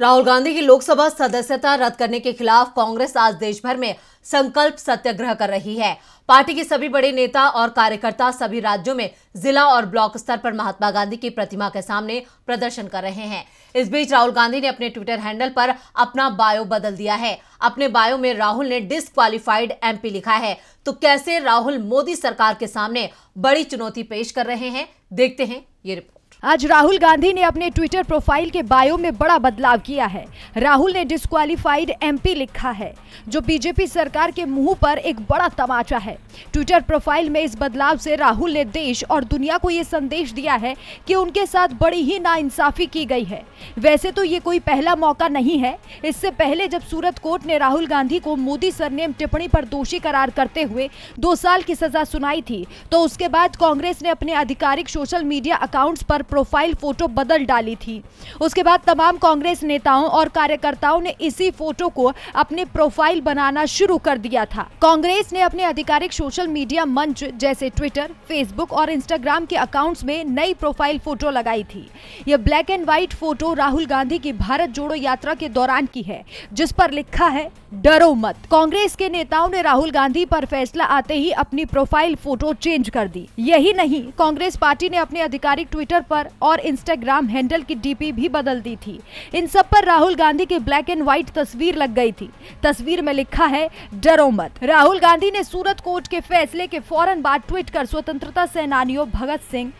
राहुल गांधी की लोकसभा सदस्यता रद्द करने के खिलाफ कांग्रेस आज देश भर में संकल्प सत्याग्रह कर रही है पार्टी के सभी बड़े नेता और कार्यकर्ता सभी राज्यों में जिला और ब्लॉक स्तर पर महात्मा गांधी की प्रतिमा के सामने प्रदर्शन कर रहे हैं इस बीच राहुल गांधी ने अपने ट्विटर हैंडल पर अपना बायो बदल दिया है अपने बायो में राहुल ने डिसक्वालिफाइड एम लिखा है तो कैसे राहुल मोदी सरकार के सामने बड़ी चुनौती पेश कर रहे हैं देखते हैं ये रिपोर्ट आज राहुल गांधी ने अपने ट्विटर प्रोफाइल के बायो में बड़ा बदलाव किया है राहुल ने डिस्कालीफाइड एमपी लिखा है जो बीजेपी सरकार के मुंह पर एक बड़ा तमाचा है ट्विटर प्रोफाइल में इस बदलाव से राहुल ने देश और दुनिया को ये संदेश दिया है कि उनके साथ बड़ी ही नाइंसाफी की गई है वैसे तो ये कोई पहला मौका नहीं है इससे पहले जब सूरत कोर्ट ने राहुल गांधी को मोदी सरनेम टिप्पणी पर दोषी करार करते हुए दो साल की सजा सुनाई थी तो उसके बाद कांग्रेस ने अपने आधिकारिक सोशल मीडिया अकाउंट्स पर प्रोफाइल फोटो बदल डाली थी उसके बाद तमाम कांग्रेस नेताओं और कार्यकर्ताओं ने इसी फोटो को अपने प्रोफाइल बनाना शुरू कर दिया था कांग्रेस ने अपने आधिकारिक सोशल मीडिया मंच जैसे ट्विटर फेसबुक और इंस्टाग्राम के अकाउंट्स में नई प्रोफाइल फोटो लगाई थी यह black and white photo Rahul Gandhi की भारत जोड़ो यात्रा के दौरान की है जिस पर लिखा है डरो मत कांग्रेस के नेताओं ने राहुल गांधी पर फैसला आते ही अपनी प्रोफाइल फोटो चेंज कर दी यही नहीं कांग्रेस पार्टी ने अपने आधिकारिक ट्विटर पर ट्विटर और इंस्टाग्राम हैंडल की डीपी भी बदल दी थी इन सब पर राहुल गांधी की ब्लैक एंड व्हाइट तस्वीर लग गई थी तस्वीर में लिखा है डरो मत राहुल गांधी ने सूरत कोर्ट के फैसले के फौरन बाद ट्वीट कर स्वतंत्रता सेनानियों भगत सिंह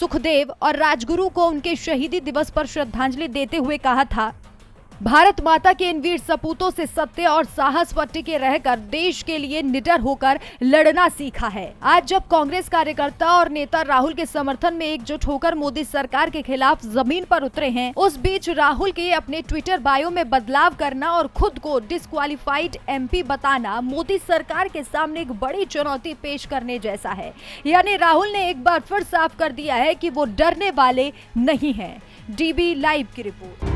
सुखदेव और राजगुरु को उनके शहीदी दिवस पर श्रद्धांजलि देते हुए कहा था भारत माता के इन वीर सपूतों से सत्य और साहस पर टिके रहकर देश के लिए निडर होकर लड़ना सीखा है आज जब कांग्रेस कार्यकर्ता और नेता राहुल के समर्थन में एकजुट होकर मोदी सरकार के खिलाफ जमीन पर उतरे हैं उस बीच राहुल के अपने ट्विटर बायो में बदलाव करना और खुद को डिस्कालीफाइड पी बताना मोदी सरकार के सामने एक बड़ी चुनौती पेश करने जैसा है यानी राहुल ने एक बार फिर साफ कर दिया है की वो डरने वाले नहीं है डीबी लाइव की रिपोर्ट